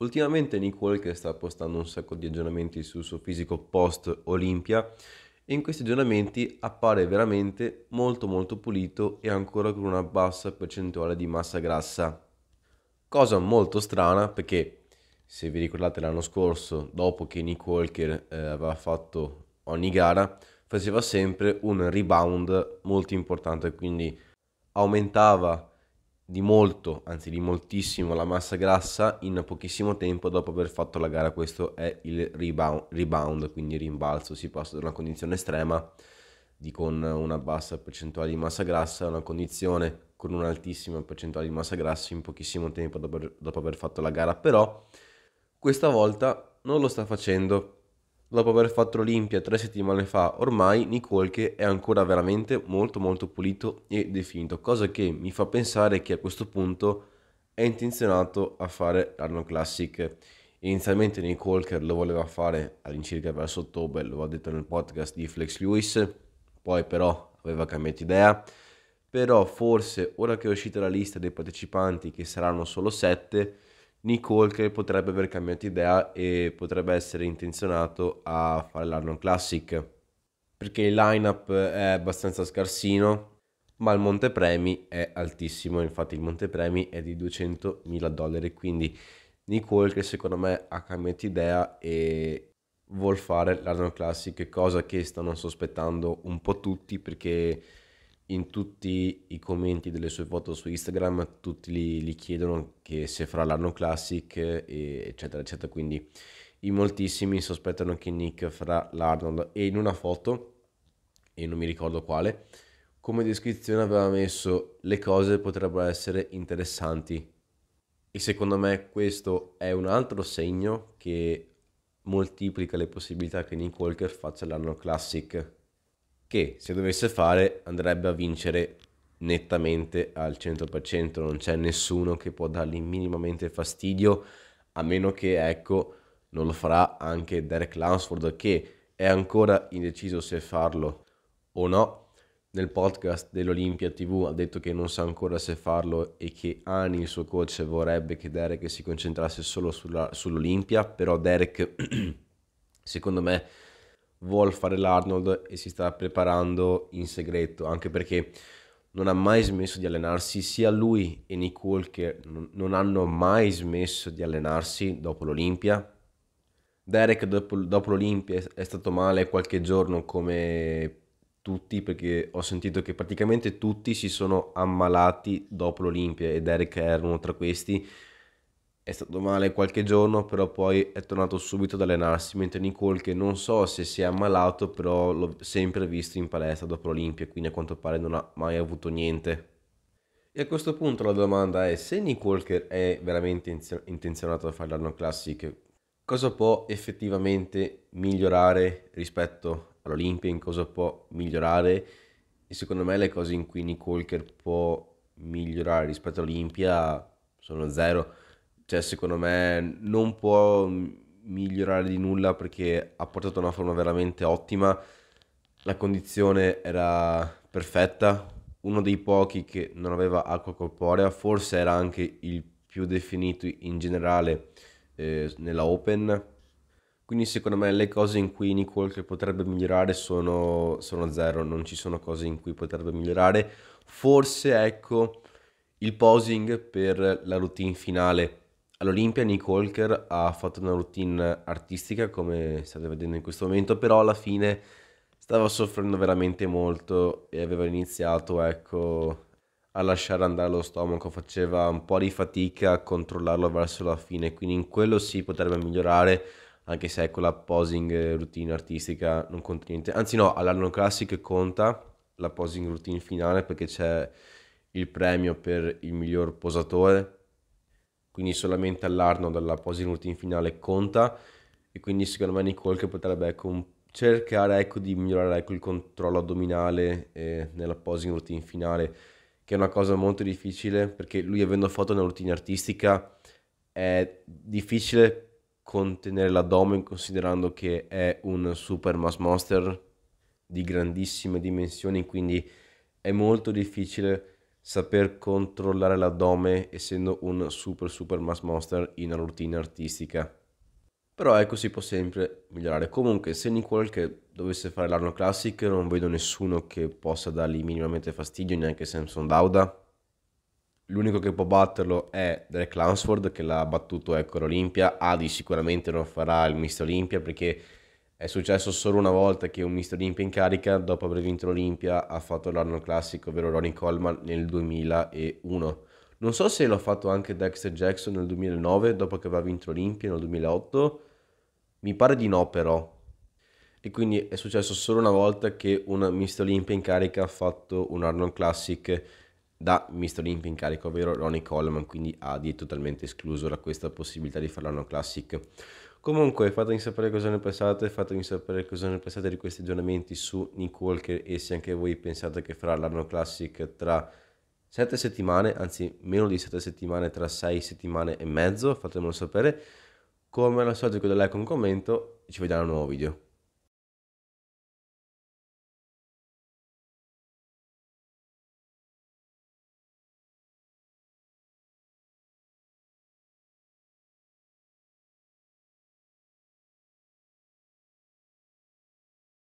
Ultimamente Nick Walker sta postando un sacco di aggiornamenti sul suo fisico post Olimpia e in questi aggiornamenti appare veramente molto molto pulito e ancora con una bassa percentuale di massa grassa. Cosa molto strana perché se vi ricordate l'anno scorso, dopo che Nick Walker eh, aveva fatto ogni gara, faceva sempre un rebound molto importante, quindi aumentava di molto, anzi di moltissimo, la massa grassa in pochissimo tempo dopo aver fatto la gara. Questo è il rebound, rebound quindi rimbalzo. Si passa da una condizione estrema di con una bassa percentuale di massa grassa a una condizione con un'altissima percentuale di massa grassa in pochissimo tempo dopo, dopo aver fatto la gara. Però questa volta non lo sta facendo Dopo aver fatto l'Olimpia tre settimane fa, ormai Nicolche è ancora veramente molto molto pulito e definito, cosa che mi fa pensare che a questo punto è intenzionato a fare l'anno classic. Inizialmente Nicolche lo voleva fare all'incirca verso ottobre, lo ha detto nel podcast di Flex Lewis, poi però aveva cambiato idea, però forse ora che è uscita la lista dei partecipanti, che saranno solo 7, Nick Walker potrebbe aver cambiato idea e potrebbe essere intenzionato a fare l'Arnold Classic perché il lineup è abbastanza scarsino ma il montepremi è altissimo infatti il montepremi è di 200 mila dollari quindi Nick Walker secondo me ha cambiato idea e vuol fare l'Arnold Classic cosa che stanno sospettando un po' tutti perché in tutti i commenti delle sue foto su Instagram tutti gli, li chiedono che se fra l'anno classic eccetera eccetera quindi in moltissimi sospettano che Nick fra l'Arnold e in una foto e non mi ricordo quale come descrizione aveva messo le cose potrebbero essere interessanti e secondo me questo è un altro segno che moltiplica le possibilità che Nick Walker faccia l'anno classic che se dovesse fare andrebbe a vincere nettamente al 100%, non c'è nessuno che può dargli minimamente fastidio, a meno che, ecco, non lo farà anche Derek Lansford che è ancora indeciso se farlo o no. Nel podcast dell'Olimpia TV ha detto che non sa ancora se farlo e che Ani, il suo coach, vorrebbe che Derek si concentrasse solo sulla, sull'Olimpia, però Derek, secondo me, vuol fare l'Arnold e si sta preparando in segreto, anche perché non ha mai smesso di allenarsi, sia lui e Nicole che non hanno mai smesso di allenarsi dopo l'Olimpia. Derek dopo, dopo l'Olimpia è stato male qualche giorno come tutti perché ho sentito che praticamente tutti si sono ammalati dopo l'Olimpia e Derek era uno tra questi è stato male qualche giorno, però poi è tornato subito ad allenarsi, mentre Nicole che non so se si è ammalato, però l'ho sempre visto in palestra dopo l'Olimpia, quindi a quanto pare non ha mai avuto niente. E a questo punto la domanda è se Nick Walker è veramente intenzionato a fare l'anno classic, cosa può effettivamente migliorare rispetto all'Olimpia, in cosa può migliorare e secondo me le cose in cui Nick Walker può migliorare rispetto all'Olimpia sono zero cioè, secondo me non può migliorare di nulla perché ha portato una forma veramente ottima. La condizione era perfetta, uno dei pochi che non aveva acqua corporea, forse era anche il più definito in generale eh, nella Open. Quindi secondo me le cose in cui Nicole che potrebbe migliorare sono, sono zero, non ci sono cose in cui potrebbe migliorare. Forse ecco il posing per la routine finale all'Olimpia Nick Walker ha fatto una routine artistica come state vedendo in questo momento, però alla fine stava soffrendo veramente molto e aveva iniziato ecco, a lasciare andare lo stomaco, faceva un po' di fatica a controllarlo verso la fine, quindi in quello si potrebbe migliorare anche se ecco la posing routine artistica non conta niente, anzi no, all'anno classic conta la posing routine finale perché c'è il premio per il miglior posatore quindi solamente all'Arnold alla posa in finale conta e quindi secondo me Nicole che potrebbe ecco, cercare ecco, di migliorare ecco, il controllo addominale eh, nella posing routine finale che è una cosa molto difficile perché lui avendo fatto una routine artistica è difficile contenere l'addome considerando che è un super mass monster di grandissime dimensioni quindi è molto difficile saper controllare l'addome essendo un super super mass monster in una routine artistica. Però ecco si può sempre migliorare. Comunque se Nicole che dovesse fare l'anno classic non vedo nessuno che possa dargli minimamente fastidio, neanche Samson Dauda. L'unico che può batterlo è Derek Lansford che l'ha battuto ecco all'Olimpia. Adi sicuramente non farà il Mister Olimpia perché è successo solo una volta che un Mr. Olimpia in carica, dopo aver vinto l'Olimpia, ha fatto l'anno classico, ovvero Ronnie Coleman nel 2001. Non so se l'ha fatto anche Dexter Jackson nel 2009, dopo che aveva vinto l'Olimpia nel 2008. Mi pare di no però. E quindi è successo solo una volta che un Mr. Olimpia in carica ha fatto un Arnold Classic da Mr. Olympia in carico, ovvero Ronnie Coleman, quindi Adi è totalmente escluso da questa possibilità di fare l'anno classic. Comunque fatemi sapere cosa ne pensate, fatemi sapere cosa ne pensate di questi aggiornamenti su Nick Walker e se anche voi pensate che farà l'anno classic tra 7 settimane, anzi meno di 7 settimane, tra 6 settimane e mezzo, fatemelo sapere. Come al solito con like un commento e ci vediamo al nuovo video.